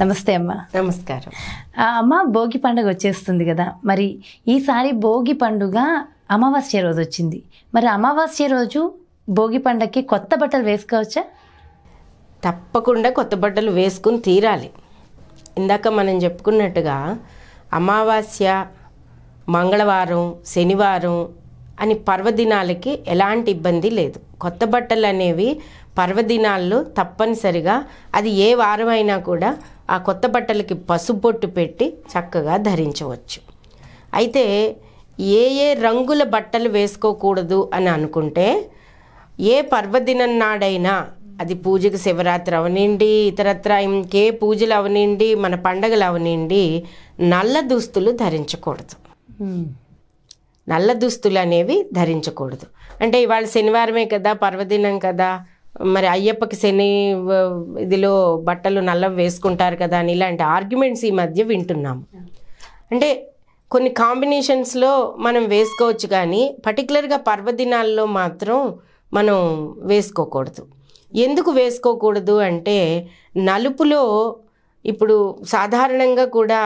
నమస్తే అమ్మ నమస్కారం అమ్మ భోగి పండుగ వచ్చేస్తుంది కదా మరి ఈసారి భోగి పండుగ అమావాస్య రోజు వచ్చింది మరి అమావాస్య రోజు భోగి పండగకి కొత్త బట్టలు వేసుకోవచ్చా తప్పకుండా కొత్త బట్టలు వేసుకుని తీరాలి ఇందాక మనం చెప్పుకున్నట్టుగా అమావాస్య మంగళవారం శనివారం అని పర్వదినాలకి ఎలాంటి ఇబ్బంది లేదు కొత్త బట్టలు అనేవి పర్వదినాల్లో తప్పనిసరిగా అది ఏ వారమైనా కూడా ఆ కొత్త బట్టలకి పసుపొట్టు పెట్టి చక్కగా ధరించవచ్చు అయితే ఏ ఏ రంగుల బట్టలు వేసుకోకూడదు అని అనుకుంటే ఏ పర్వదినం నాడైనా అది పూజకి శివరాత్రి అవనిండి ఇతరత్ర ఇంకే పూజలు అవనిండి మన పండగలు అవనిండి నల్ల దుస్తులు ధరించకూడదు నల్ల దుస్తులు అనేవి ధరించకూడదు అంటే ఇవాళ శనివారమే కదా పర్వదినం కదా మరి అయ్యప్పకి శని ఇదిలో బట్టలు నల్ల వేసుకుంటారు కదా అని ఇలాంటి ఆర్గ్యుమెంట్స్ ఈ మధ్య వింటున్నాం అంటే కొన్ని కాంబినేషన్స్లో మనం వేసుకోవచ్చు కానీ పర్టికులర్గా పర్వదినాల్లో మాత్రం మనం వేసుకోకూడదు ఎందుకు వేసుకోకూడదు అంటే నలుపులో ఇప్పుడు సాధారణంగా కూడా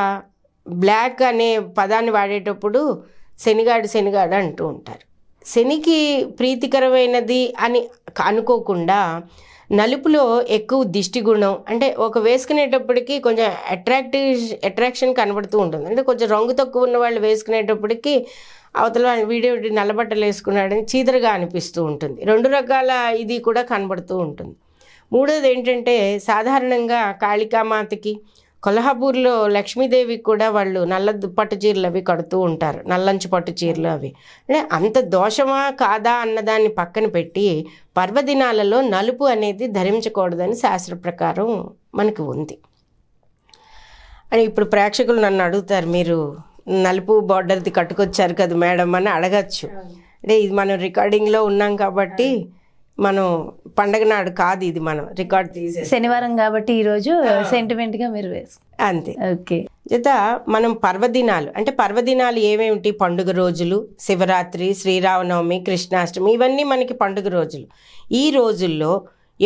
బ్లాక్ అనే పదాన్ని వాడేటప్పుడు శనిగాడు శనిగాడు అంటూ ఉంటారు శనికి ప్రీతికరమైనది అని అనుకోకుండా నలుపులో ఎక్కువ దిష్టి గుణం అంటే ఒక వేసుకునేటప్పటికి కొంచెం అట్రాక్టివ్ అట్రాక్షన్ కనబడుతూ ఉంటుంది అంటే కొంచెం రంగు తక్కువ ఉన్న వాళ్ళు వేసుకునేటప్పటికి అవతల వీడియో నల్లబట్టలు వేసుకున్నాడని చీదరగా అనిపిస్తూ ఉంటుంది రెండు రకాల ఇది కూడా కనబడుతూ ఉంటుంది మూడోది ఏంటంటే సాధారణంగా కాళికామాతకి కొల్హాపూర్లో లక్ష్మీదేవి కూడా వాళ్ళు నల్ల పట్టు చీరలు అవి కడుతూ ఉంటారు నల్లంచు పట్టు చీరలు అవి అంటే అంత దోషమా కాదా అన్నదాన్ని పక్కన పెట్టి పర్వదినాలలో నలుపు అనేది ధరించకూడదని శాస్త్ర ప్రకారం మనకు ఉంది అని ఇప్పుడు ప్రేక్షకులు నన్ను అడుగుతారు మీరు నలుపు బార్డర్ది కట్టుకొచ్చారు కదా మేడం అని అడగచ్చు అంటే ఇది మనం రికార్డింగ్లో ఉన్నాం కాబట్టి మనం పండగ నాడు కాదు ఇది మనం రికార్డ్ తీసే శనివారం కాబట్టి ఈరోజు సెంటిమెంట్గా మీరు వేసు అంతే ఓకే జత మనం పర్వదినాలు అంటే పర్వదినాలు ఏమేమిటి పండుగ రోజులు శివరాత్రి శ్రీరామనవమి కృష్ణాష్టమి ఇవన్నీ మనకి పండుగ రోజులు ఈ రోజుల్లో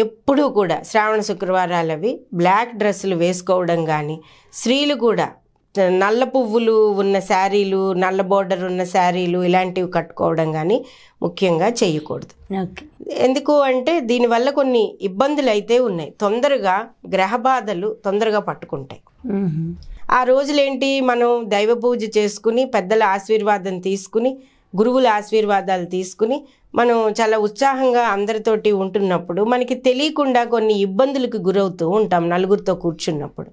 ఎప్పుడూ కూడా శ్రావణ శుక్రవారాలు అవి బ్లాక్ డ్రెస్సులు వేసుకోవడం కానీ స్త్రీలు కూడా నల్ల పువ్వులు ఉన్న శారీలు నల్ల బోర్డర్ ఉన్న శారీలు ఇలాంటివి కట్టుకోవడం కానీ ముఖ్యంగా చేయకూడదు ఎందుకు అంటే దీనివల్ల కొన్ని ఇబ్బందులు అయితే ఉన్నాయి తొందరగా గ్రహ బాధలు తొందరగా పట్టుకుంటాయి ఆ రోజులేంటి మనం దైవ పూజ చేసుకుని పెద్దల ఆశీర్వాదం తీసుకుని గురువుల ఆశీర్వాదాలు తీసుకుని మనం చాలా ఉత్సాహంగా అందరితోటి ఉంటున్నప్పుడు మనకి తెలియకుండా కొన్ని ఇబ్బందులకు గురవుతూ ఉంటాం నలుగురితో కూర్చున్నప్పుడు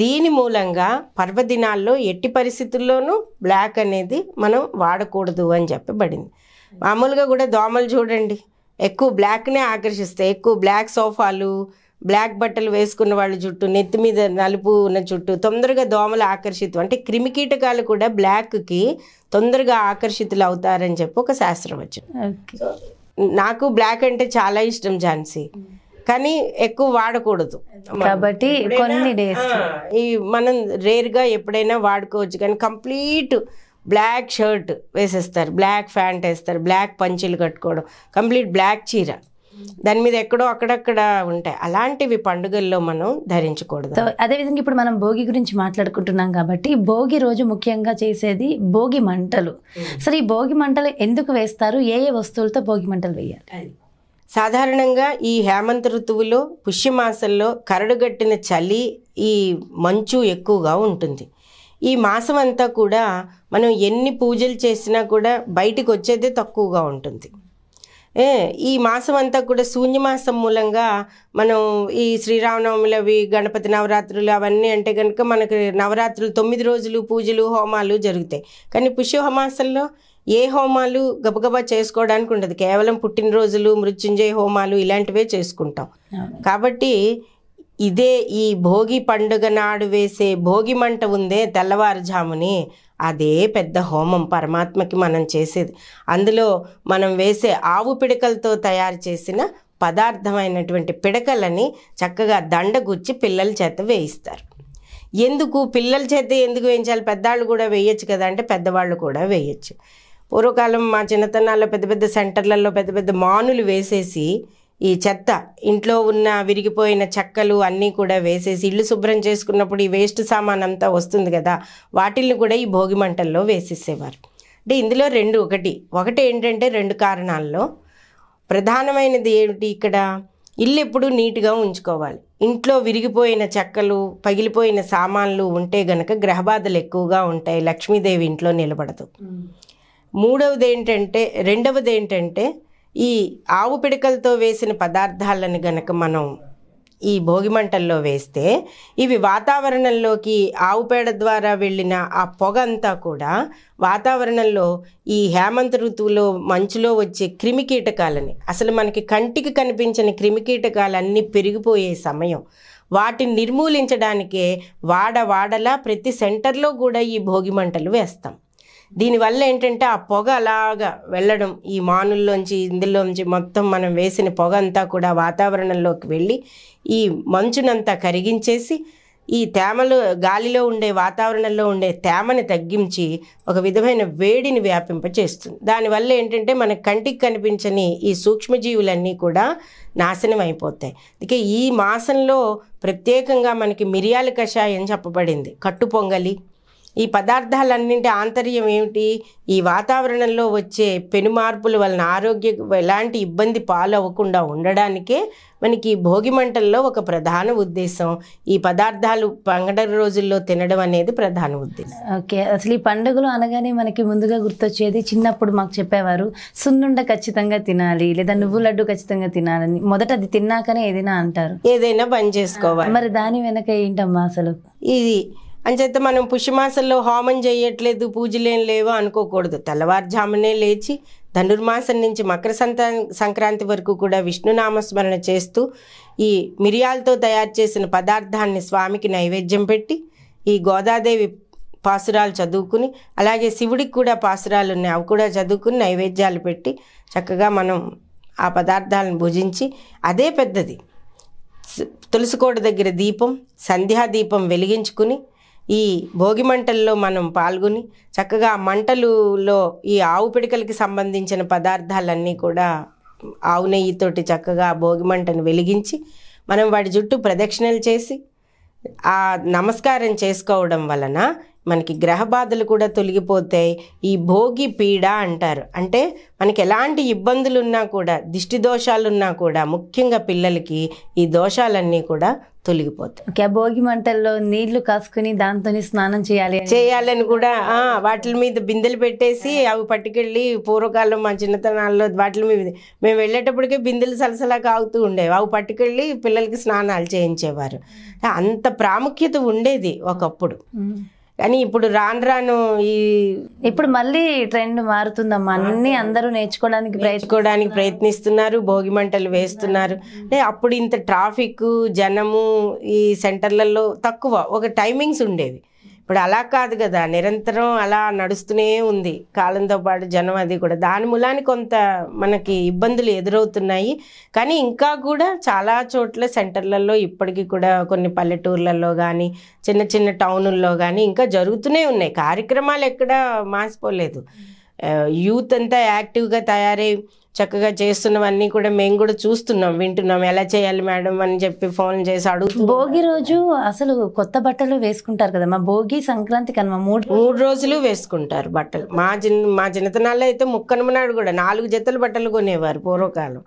దీని మూలంగా పర్వదినాల్లో ఎట్టి పరిస్థితుల్లోనూ బ్లాక్ అనేది మనం వాడకూడదు అని చెప్పబడింది మామూలుగా కూడా దోమలు చూడండి ఎక్కువ బ్లాక్నే ఆకర్షిస్తాయి ఎక్కువ బ్లాక్ సోఫాలు బ్లాక్ బట్టలు వేసుకున్న వాళ్ళ చుట్టూ నెత్తి మీద నలుపు ఉన్న చుట్టూ తొందరగా దోమలు ఆకర్షితం అంటే క్రిమికీటకాలు కూడా బ్లాక్కి తొందరగా ఆకర్షితులు అవుతారని చెప్పి ఒక వచ్చింది నాకు బ్లాక్ అంటే చాలా ఇష్టం ఝాన్సీ కానీ ఎక్కువ వాడకూడదు కాబట్టి కొన్ని డేస్ ఈ మనం రేర్గా ఎప్పుడైనా వాడుకోవచ్చు కానీ కంప్లీట్ బ్లాక్ షర్ట్ వేసేస్తారు బ్లాక్ ప్యాంట్ వేస్తారు బ్లాక్ పంచీలు కట్టుకోవడం కంప్లీట్ బ్లాక్ చీర దాని మీద ఎక్కడో అక్కడక్కడ ఉంటాయి అలాంటివి పండుగల్లో మనం ధరించకూడదు అదేవిధంగా ఇప్పుడు మనం భోగి గురించి మాట్లాడుకుంటున్నాం కాబట్టి భోగి రోజు ముఖ్యంగా చేసేది భోగి మంటలు సరే ఈ భోగి మంటలు ఎందుకు వేస్తారు ఏ ఏ వస్తువులతో భోగి మంటలు వేయాలి సాధారణంగా ఈ హేమంత ఋతువులో పుష్యమాసంలో కరడుగట్టిన చలి ఈ మంచు ఎక్కువగా ఉంటుంది ఈ మాసం అంతా కూడా మనం ఎన్ని పూజలు చేసినా కూడా బయటకు వచ్చేదే తక్కువగా ఉంటుంది ఈ మాసం అంతా కూడా శూన్యమాసం మూలంగా మనం ఈ శ్రీరామనవములు అవి గణపతి నవరాత్రులు అవన్నీ అంటే కనుక మనకు నవరాత్రులు తొమ్మిది రోజులు పూజలు హోమాలు జరుగుతాయి కానీ పుష్యహోమాసంలో ఏ హోమాలు గబగబా చేసుకోవడానికి ఉండదు కేవలం పుట్టినరోజులు మృత్యుంజయ హోమాలు ఇలాంటివే చేసుకుంటాం కాబట్టి ఇదే ఈ భోగి పండుగ నాడు వేసే భోగి మంట ఉందే తెల్లవారుజాముని అదే పెద్ద హోమం పరమాత్మకి మనం చేసేది అందులో మనం వేసే ఆవు పిడకలతో తయారు చేసిన పదార్థమైనటువంటి పిడకలని చక్కగా దండగుచ్చి పిల్లల చేత వేయిస్తారు ఎందుకు పిల్లల చేత ఎందుకు వేయించాలి పెద్దవాళ్ళు కూడా వేయచ్చు కదా అంటే పెద్దవాళ్ళు కూడా వేయచ్చు పూర్వకాలం మా చిన్నతనాల్లో పెద్ద పెద్ద సెంటర్లలో పెద్ద పెద్ద మానులు వేసేసి ఈ చెత్త ఇంట్లో ఉన్న విరిగిపోయిన చెక్కలు అన్నీ కూడా వేసేసి ఇల్లు శుభ్రం చేసుకున్నప్పుడు ఈ వేస్ట్ సామాన్ అంతా వస్తుంది కదా వాటిల్ని కూడా ఈ భోగి మంటల్లో వేసేసేవారు అంటే ఇందులో రెండు ఒకటి ఒకటి ఏంటంటే రెండు కారణాల్లో ప్రధానమైనది ఏమిటి ఇక్కడ ఇల్లు ఎప్పుడు నీట్గా ఉంచుకోవాలి ఇంట్లో విరిగిపోయిన చెక్కలు పగిలిపోయిన సామాన్లు ఉంటే గనక గ్రహబాధలు ఎక్కువగా ఉంటాయి లక్ష్మీదేవి ఇంట్లో నిలబడదు మూడవది ఏంటంటే రెండవది ఏంటంటే ఈ ఆవు పిడకలతో వేసిన పదార్థాలను గనక మనం ఈ భోగిమంటల్లో వేస్తే ఇవి వాతావరణంలోకి ఆవు పేడ ద్వారా వెళ్ళిన ఆ పొగ అంతా కూడా వాతావరణంలో ఈ హేమంత ఋతువులో మంచులో వచ్చే క్రిమి కీటకాలని అసలు మనకి కంటికి కనిపించని క్రిమి కీటకాలన్నీ పెరిగిపోయే సమయం వాటిని నిర్మూలించడానికే వాడ వాడలా ప్రతి సెంటర్లో కూడా ఈ భోగిమంటలు వేస్తాం దీనివల్ల ఏంటంటే ఆ పొగ అలాగా వెళ్ళడం ఈ మానుల్లోంచి ఇందులోంచి మొత్తం మనం వేసిన పొగ అంతా కూడా వాతావరణంలోకి వెళ్ళి ఈ మంచునంతా కరిగించేసి ఈ తేమలు గాలిలో ఉండే వాతావరణంలో ఉండే తేమని తగ్గించి ఒక విధమైన వేడిని వ్యాపింప చేస్తుంది దానివల్ల ఏంటంటే మన కంటికి కనిపించని ఈ సూక్ష్మజీవులన్నీ కూడా నాశనం అయిపోతాయి అందుకే ఈ మాసంలో ప్రత్యేకంగా మనకి మిరియాల కషాయం చెప్పబడింది కట్టు పొంగలి ఈ పదార్థాలన్నింటి ఆంతర్యం ఏమిటి ఈ వాతావరణంలో వచ్చే పెను మార్పుల వలన ఆరోగ్యం ఎలాంటి ఇబ్బంది పాలవ్వకుండా ఉండడానికే మనకి భోగి మంటల్లో ఒక ప్రధాన ఉద్దేశం ఈ పదార్థాలు పండగ రోజుల్లో తినడం అనేది ప్రధాన ఉద్దేశం ఓకే అసలు ఈ పండుగలు అనగానే మనకి ముందుగా గుర్తొచ్చేది చిన్నప్పుడు మాకు చెప్పేవారు సున్నుండ ఖచ్చితంగా తినాలి లేదా నువ్వు లడ్డు ఖచ్చితంగా తినాలని మొదట అది తిన్నాకనే ఏదైనా అంటారు ఏదైనా పని చేసుకోవాలి మరి దాని వెనక ఏంటమ్మా అసలు ఇది అంచేత మనం పుష్యమాసంలో హోమం చేయట్లేదు పూజలేం లేవో అనుకోకూడదు తెల్లవారుజామునే లేచి ధనుర్మాసం నుంచి మకర సంక్రాంతి వరకు కూడా విష్ణునామస్మరణ చేస్తూ ఈ మిరియాలతో తయారు చేసిన పదార్థాన్ని స్వామికి నైవేద్యం పెట్టి ఈ గోదాదేవి పాసురాలు చదువుకుని అలాగే శివుడికి కూడా పాసురాలు ఉన్నాయి అవి కూడా చదువుకుని నైవేద్యాలు పెట్టి చక్కగా మనం ఆ పదార్థాలను భుజించి అదే పెద్దది తులసికోట దగ్గర దీపం సంధ్యా దీపం వెలిగించుకుని ఈ భోగి మంటల్లో మనం పాల్గొని చక్కగా మంటలులో ఈ ఆవు పిడికలకి సంబంధించిన పదార్థాలన్నీ కూడా ఆవు నెయ్యితోటి చక్కగా భోగి మంటను వెలిగించి మనం వాడి జుట్టు ప్రదక్షిణలు చేసి ఆ నమస్కారం చేసుకోవడం వలన మనకి గ్రహ బాధలు కూడా తొలగిపోతాయి ఈ భోగి పీడ అంటారు అంటే మనకి ఎలాంటి ఇబ్బందులు ఉన్నా కూడా దిష్టి దోషాలు ఉన్నా కూడా ముఖ్యంగా పిల్లలకి ఈ దోషాలన్నీ కూడా తొలగిపోతాయి ఇంకా భోగి మంటల్లో నీళ్లు కాసుకుని దాంతో స్నానం చేయాలి చేయాలని కూడా వాటి మీద బిందెలు పెట్టేసి అవి పట్టుకెళ్ళి పూర్వకాలం మా చిన్నతనాల్లో వాటి మీద మేము వెళ్ళేటప్పటికే బిందెలు సలసలా కాగుతూ ఉండేవి అవి పట్టుకెళ్ళి పిల్లలకి స్నానాలు చేయించేవారు అంత ప్రాముఖ్యత ఉండేది ఒకప్పుడు కానీ ఇప్పుడు రాను రాను ఈ ఇప్పుడు మళ్ళీ ట్రెండ్ మారుతుందమ్మా అన్ని అందరూ నేర్చుకోవడానికి నేర్చుకోవడానికి ప్రయత్నిస్తున్నారు భోగి మంటలు వేస్తున్నారు అప్పుడు ఇంత ట్రాఫిక్ జనము ఈ సెంటర్లలో తక్కువ ఒక టైమింగ్స్ ఉండేవి ఇప్పుడు అలా కాదు కదా నిరంతరం అలా నడుస్తూనే ఉంది కాలంతో పాటు జనం అది కూడా దాని మూలాన్ని కొంత మనకి ఇబ్బందులు ఎదురవుతున్నాయి కానీ ఇంకా కూడా చాలా చోట్ల సెంటర్లలో ఇప్పటికీ కూడా కొన్ని పల్లెటూర్లలో కానీ చిన్న చిన్న టౌనుల్లో కానీ ఇంకా జరుగుతూనే ఉన్నాయి కార్యక్రమాలు ఎక్కడ మాసిపోలేదు యూత్ అంతా యాక్టివ్గా తయారై చక్కగా చేస్తున్నవన్నీ కూడా మేము కూడా చూస్తున్నాం వింటున్నాం ఎలా చేయాలి మేడం అని చెప్పి ఫోన్ చేసి అడుగు భోగి రోజు అసలు కొత్త బట్టలు వేసుకుంటారు కదా మా భోగి సంక్రాంతి కనుమ మూడు మూడు రోజులు వేసుకుంటారు బట్టలు మా చిన్న మా చిన్నతనాల్లో అయితే ముక్కనుమ నాడు కూడా నాలుగు జతలు బట్టలు కొనేవారు పూర్వకాలం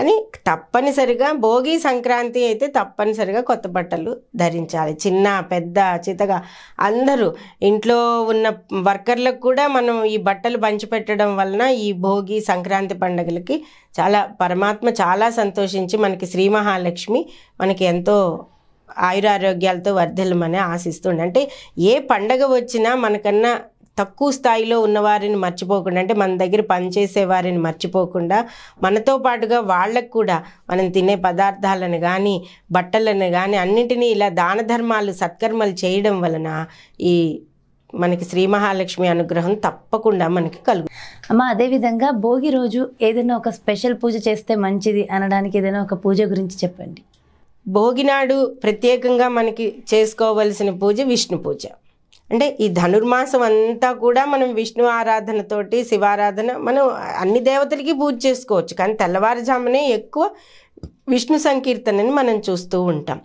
అని తప్పనిసరిగా భోగి సంక్రాంతి అయితే తప్పనిసరిగా కొత్త బట్టలు ధరించాలి చిన్న పెద్ద చితగా అందరూ ఇంట్లో ఉన్న వర్కర్లకు కూడా మనం ఈ బట్టలు పంచిపెట్టడం వలన ఈ భోగి సంక్రాంతి పండుగ జాతకులకి చాలా పరమాత్మ చాలా సంతోషించి మనకి శ్రీ మహాలక్ష్మి మనకి ఎంతో ఆయురారోగ్యాలతో వర్ధలమని ఆశిస్తుండే అంటే ఏ పండగ వచ్చినా మనకన్నా తక్కువ స్థాయిలో ఉన్నవారిని మర్చిపోకుండా అంటే మన దగ్గర పనిచేసే వారిని మర్చిపోకుండా మనతో పాటుగా వాళ్ళకు కూడా మనం తినే పదార్థాలను కానీ బట్టలను కానీ అన్నింటినీ ఇలా దాన ధర్మాలు సత్కర్మలు చేయడం వలన ఈ మనకి శ్రీ మహాలక్ష్మి అనుగ్రహం తప్పకుండా మనకి కలుగు అమ్మ అదేవిధంగా భోగి రోజు ఏదైనా ఒక స్పెషల్ పూజ చేస్తే మంచిది అనడానికి ఏదైనా ఒక పూజ గురించి చెప్పండి భోగినాడు ప్రత్యేకంగా మనకి చేసుకోవలసిన పూజ విష్ణు పూజ అంటే ఈ ధనుర్మాసం అంతా కూడా మనం విష్ణు ఆరాధనతోటి శివారాధన మనం అన్ని దేవతలకి పూజ చేసుకోవచ్చు కానీ తెల్లవారుజామునే ఎక్కువ విష్ణు సంకీర్తనని మనం చూస్తూ ఉంటాం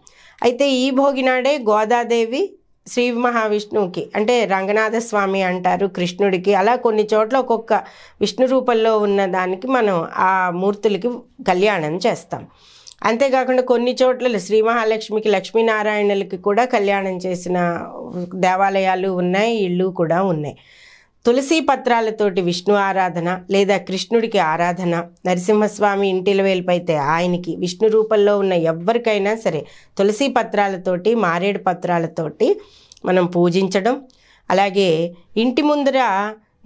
అయితే ఈ భోగినాడే గోదాదేవి శ్రీ మహావిష్ణువుకి అంటే రంగనాథ స్వామి అంటారు కృష్ణుడికి అలా కొన్ని చోట్ల ఒక్కొక్క విష్ణు రూపంలో ఉన్న దానికి మనం ఆ మూర్తులకి కళ్యాణం చేస్తాం అంతేకాకుండా కొన్ని చోట్ల శ్రీ మహాలక్ష్మికి లక్ష్మీనారాయణులకి కూడా కళ్యాణం చేసిన దేవాలయాలు ఉన్నాయి ఇళ్ళు కూడా ఉన్నాయి తులసి పత్రాలతోటి విష్ణు ఆరాధన లేదా కృష్ణుడికి ఆరాధన నరసింహస్వామి ఇంటిలవేలుపైతే ఆయనకి విష్ణు రూపంలో ఉన్న ఎవ్వరికైనా సరే తులసి పత్రాలతోటి మారేడు పత్రాలతోటి మనం పూజించడం అలాగే ఇంటి ముందర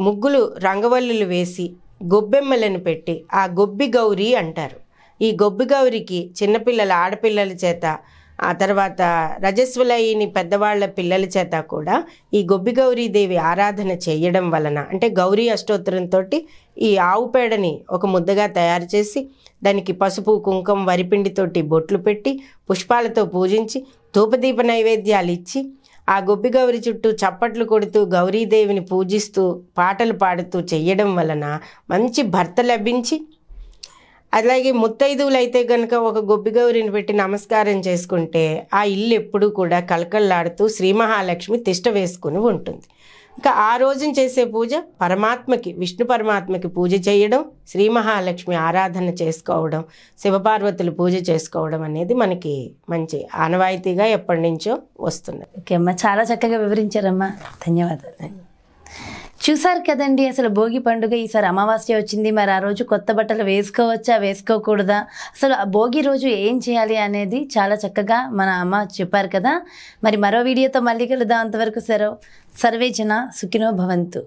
ముగ్గులు రంగవల్లులు వేసి గొబ్బెమ్మలను పెట్టి ఆ గొబ్బి గౌరీ అంటారు ఈ గొబ్బి గౌరికి చిన్నపిల్లల ఆడపిల్లల చేత ఆ తర్వాత రజస్వలైన పెద్దవాళ్ల పిల్లల చేత కూడా ఈ గొబ్బి గౌరీదేవి ఆరాధన చేయడం వలన అంటే గౌరీ అష్టోత్తరంతో ఈ ఆవు పేడని ఒక ముద్దగా తయారు చేసి దానికి పసుపు కుంకం వరిపిండితోటి బొట్లు పెట్టి పుష్పాలతో పూజించి ధూపదీప నైవేద్యాలు ఇచ్చి ఆ గౌరి చుట్టూ చప్పట్లు కొడుతూ గౌరీదేవిని పూజిస్తూ పాటలు పాడుతూ చేయడం వలన మంచి భర్త లభించి అలాగే ముత్తైదువులైతే గనక ఒక గౌరిని పెట్టి నమస్కారం చేసుకుంటే ఆ ఇల్లు ఎప్పుడూ కూడా కలకల్లాడుతూ శ్రీ మహాలక్ష్మి తిష్ట వేసుకుని ఉంటుంది ఇంకా ఆ రోజున చేసే పూజ పరమాత్మకి విష్ణు పరమాత్మకి పూజ చేయడం శ్రీ మహాలక్ష్మి ఆరాధన చేసుకోవడం శివపార్వతులు పూజ చేసుకోవడం అనేది మనకి మంచి ఆనవాయితీగా ఎప్పటి నుంచో వస్తున్నది ఓకే అమ్మా చాలా చక్కగా వివరించారమ్మా ధన్యవాదాలు చూసారు కదండి అసలు భోగి పండుగ ఈసారి అమావాస్య వచ్చింది మరి ఆ రోజు కొత్త బట్టలు వేసుకోవచ్చా వేసుకోకూడదా అసలు ఆ భోగి రోజు ఏం చేయాలి అనేది చాలా చక్కగా మన అమ్మ చెప్పారు కదా మరి మరో వీడియోతో మళ్ళీ కలుద్దాం అంతవరకు సరో సర్వేజన సుఖినో భవంతు